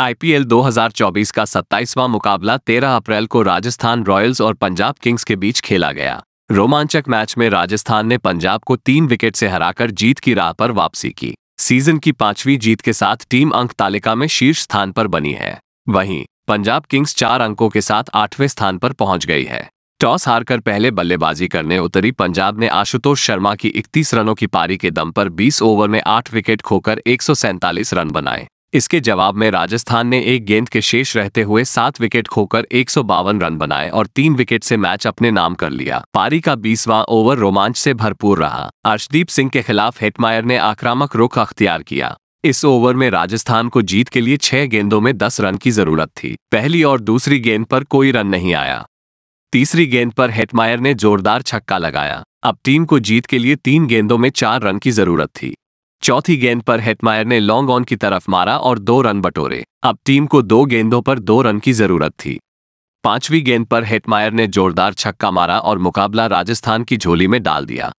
IPL 2024 का 27वां मुकाबला 13 अप्रैल को राजस्थान रॉयल्स और पंजाब किंग्स के बीच खेला गया रोमांचक मैच में राजस्थान ने पंजाब को तीन विकेट से हराकर जीत की राह पर वापसी की सीजन की पांचवी जीत के साथ टीम अंक तालिका में शीर्ष स्थान पर बनी है वहीं पंजाब किंग्स चार अंकों के साथ आठवें स्थान पर पहुंच गई है टॉस हारकर पहले बल्लेबाजी करने उतरी पंजाब ने आशुतोष शर्मा की इकतीस रनों की पारी के दम पर 20 ओवर में 8 विकेट खोकर एक रन बनाए इसके जवाब में राजस्थान ने एक गेंद के शेष रहते हुए सात विकेट खोकर एक रन बनाए और तीन विकेट से मैच अपने नाम कर लिया पारी का बीसवां ओवर रोमांच से भरपूर रहा अर्शदीप सिंह के खिलाफ हेटमायर ने आक्रामक रुख अख्तियार किया इस ओवर में राजस्थान को जीत के लिए छह गेंदों में दस रन की जरूरत थी पहली और दूसरी गेंद पर कोई रन नहीं आया तीसरी गेंद पर हेटमायर ने जोरदार छक्का लगाया अब टीम को जीत के लिए तीन गेंदों में चार रन की जरूरत थी चौथी गेंद पर हेटमायर ने लॉन्ग ऑन की तरफ मारा और दो रन बटोरे अब टीम को दो गेंदों पर दो रन की जरूरत थी पांचवीं गेंद पर हेटमायर ने जोरदार छक्का मारा और मुकाबला राजस्थान की झोली में डाल दिया